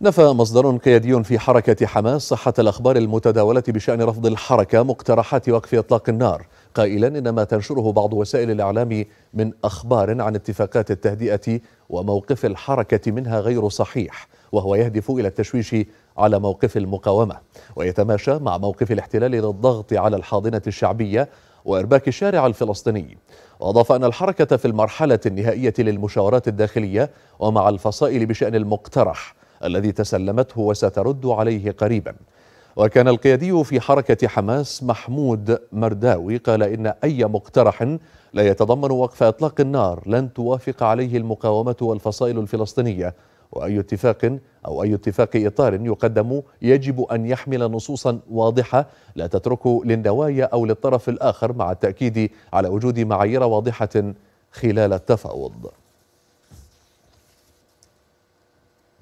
نفى مصدر قيادي في حركة حماس صحة الأخبار المتداولة بشأن رفض الحركة مقترحات وقف إطلاق النار قائلا إن ما تنشره بعض وسائل الإعلام من أخبار عن اتفاقات التهدئة وموقف الحركة منها غير صحيح وهو يهدف إلى التشويش على موقف المقاومة ويتماشى مع موقف الاحتلال للضغط على الحاضنة الشعبية وإرباك الشارع الفلسطيني وأضاف أن الحركة في المرحلة النهائية للمشاورات الداخلية ومع الفصائل بشأن المقترح الذي تسلمته وسترد عليه قريبا وكان القيادي في حركة حماس محمود مرداوي قال إن أي مقترح لا يتضمن وقف إطلاق النار لن توافق عليه المقاومة والفصائل الفلسطينية وأي اتفاق أو أي اتفاق إطار يقدم يجب أن يحمل نصوصا واضحة لا تترك للنوايا أو للطرف الآخر مع التأكيد على وجود معايير واضحة خلال التفاوض